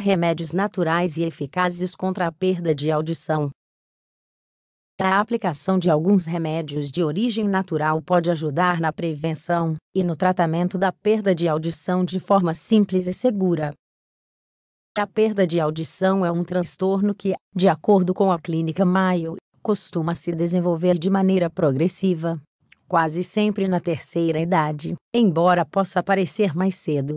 remédios naturais e eficazes contra a perda de audição. A aplicação de alguns remédios de origem natural pode ajudar na prevenção e no tratamento da perda de audição de forma simples e segura. A perda de audição é um transtorno que, de acordo com a clínica Mayo, costuma se desenvolver de maneira progressiva, quase sempre na terceira idade, embora possa aparecer mais cedo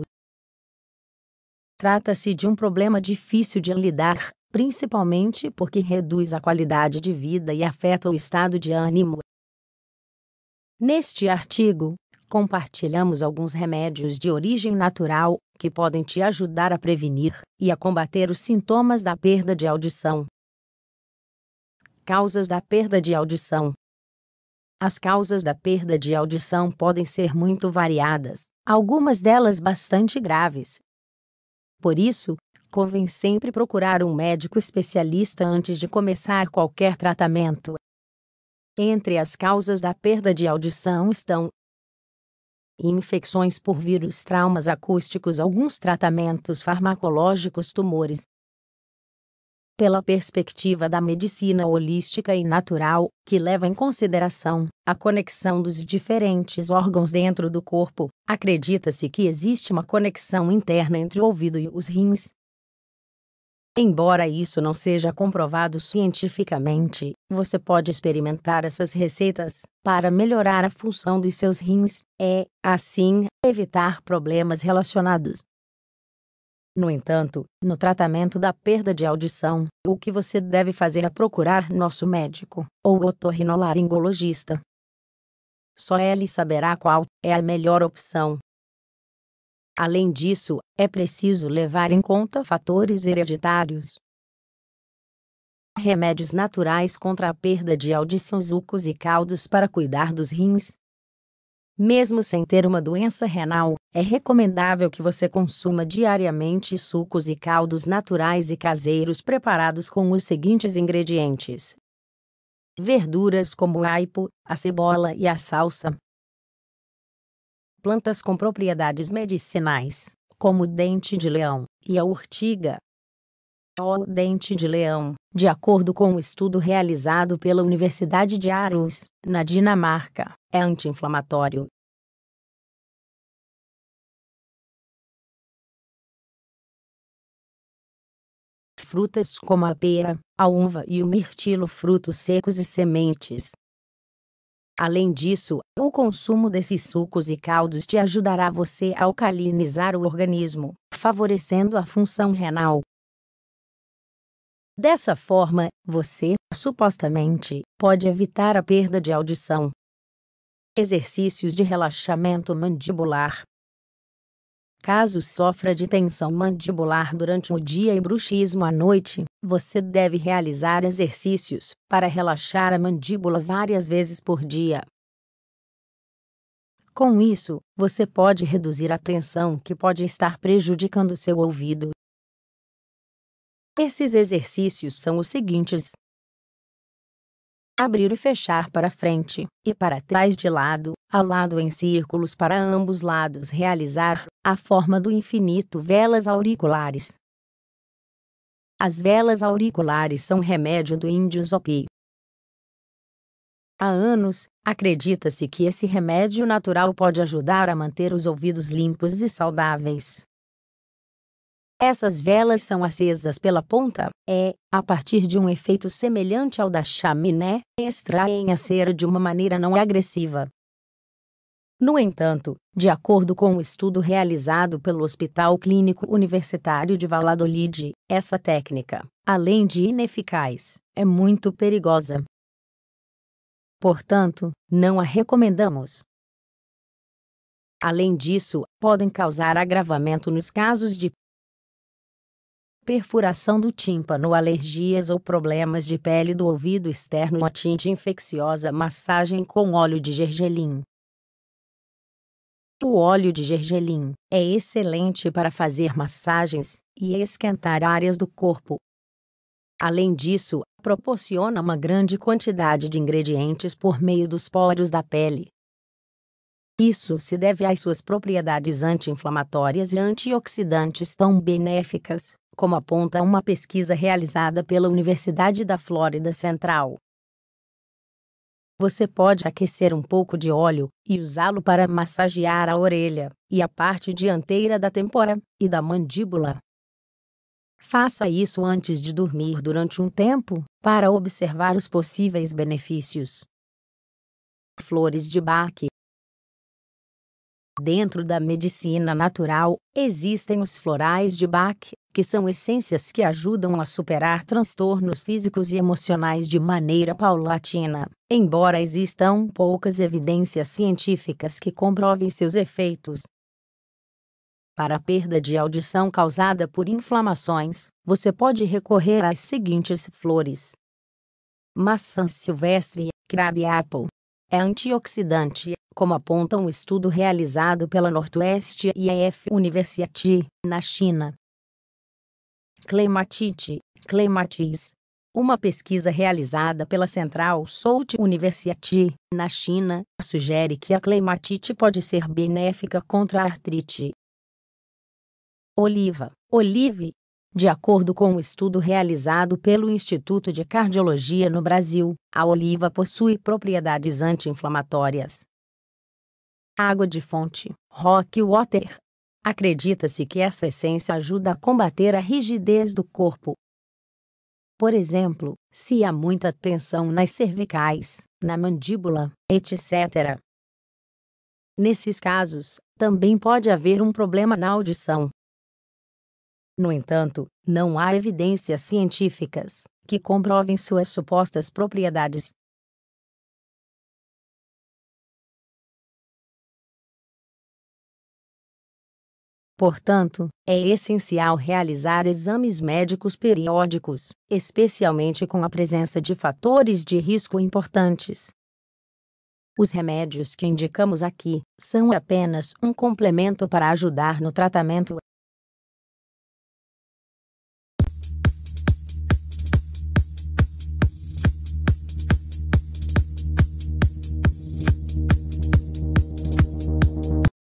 Trata-se de um problema difícil de lidar, principalmente porque reduz a qualidade de vida e afeta o estado de ânimo. Neste artigo, compartilhamos alguns remédios de origem natural que podem te ajudar a prevenir e a combater os sintomas da perda de audição. Causas da perda de audição. As causas da perda de audição podem ser muito variadas, algumas delas bastante graves, por isso, convém sempre procurar um médico especialista antes de começar qualquer tratamento. Entre as causas da perda de audição estão infecções por vírus, traumas acústicos, alguns tratamentos farmacológicos, tumores, pela perspectiva da medicina holística e natural, que leva em consideração a conexão dos diferentes órgãos dentro do corpo, acredita-se que existe uma conexão interna entre o ouvido e os rins. Embora isso não seja comprovado cientificamente, você pode experimentar essas receitas para melhorar a função dos seus rins e, é, assim, evitar problemas relacionados no entanto, no tratamento da perda de audição, o que você deve fazer é procurar nosso médico ou otorrinolaringologista. Só ele saberá qual é a melhor opção. Além disso, é preciso levar em conta fatores hereditários. Remédios naturais contra a perda de audição, sucos e caldos para cuidar dos rins, mesmo sem ter uma doença renal, é recomendável que você consuma diariamente sucos e caldos naturais e caseiros preparados com os seguintes ingredientes: verduras como o aipo, a cebola e a salsa, plantas com propriedades medicinais, como o dente de leão e a urtiga, o dente de leão, de acordo com um estudo realizado pela Universidade de Aarhus, na Dinamarca, é anti-inflamatório. Frutas como a pera, a uva e o mirtilo, frutos secos e sementes. Além disso, o consumo desses sucos e caldos te ajudará você a alcalinizar o organismo, favorecendo a função renal, Dessa forma, você, supostamente, pode evitar a perda de audição. Exercícios de relaxamento mandibular. Caso sofra de tensão mandibular durante o dia e bruxismo à noite, você deve realizar exercícios para relaxar a mandíbula várias vezes por dia. Com isso, você pode reduzir a tensão que pode estar prejudicando seu ouvido esses exercícios são os seguintes: abrir e fechar para frente e para trás de lado, a lado em círculos para ambos lados, realizar a forma do infinito velas auriculares. As velas auriculares são remédio do índio Zopi. Há anos, acredita-se que esse remédio natural pode ajudar a manter os ouvidos limpos e saudáveis. Essas velas são acesas pela ponta, é, a partir de um efeito semelhante ao da chaminé, extraem a cera de uma maneira não agressiva. No entanto, de acordo com um estudo realizado pelo Hospital Clínico Universitário de Valladolid, essa técnica, além de ineficaz, é muito perigosa. Portanto, não a recomendamos. Além disso, podem causar agravamento nos casos de perfuração do tímpano, alergias ou problemas de pele do ouvido externo, a tinte infecciosa, massagem com óleo de gergelim. O óleo de gergelim é excelente para fazer massagens e esquentar áreas do corpo. Além disso, proporciona uma grande quantidade de ingredientes por meio dos poros da pele. Isso se deve às suas propriedades anti-inflamatórias e antioxidantes tão benéficas como aponta uma pesquisa realizada pela Universidade da Flórida Central. Você pode aquecer um pouco de óleo e usá-lo para massagear a orelha e a parte dianteira da têmpora e da mandíbula. Faça isso antes de dormir durante um tempo para observar os possíveis benefícios. Flores de Bach Dentro da medicina natural, existem os florais de Bach que são essências que ajudam a superar transtornos físicos e emocionais de maneira paulatina, embora existam poucas evidências científicas que comprovem seus efeitos. Para a perda de audição causada por inflamações, você pode recorrer às seguintes flores: maçã silvestre, crab apple. É antioxidante, como aponta um estudo realizado pela Northwest IEF University, na China. Clematite, Clematis. Uma pesquisa realizada pela Central Salt University, na China, sugere que a clematite pode ser benéfica contra a artrite. Oliva, olive. De acordo com um estudo realizado pelo Instituto de Cardiologia no Brasil, a oliva possui propriedades anti-inflamatórias. Água de fonte, rock water. Acredita-se que essa essência ajuda a combater a rigidez do corpo. Por exemplo, se há muita tensão nas cervicais, na mandíbula, etc. Nesses casos, também pode haver um problema na audição. No entanto, não há evidências científicas que comprovem suas supostas propriedades. Portanto, é essencial realizar exames médicos periódicos, especialmente com a presença de fatores de risco importantes. Os remédios que indicamos aqui são apenas um complemento para ajudar no tratamento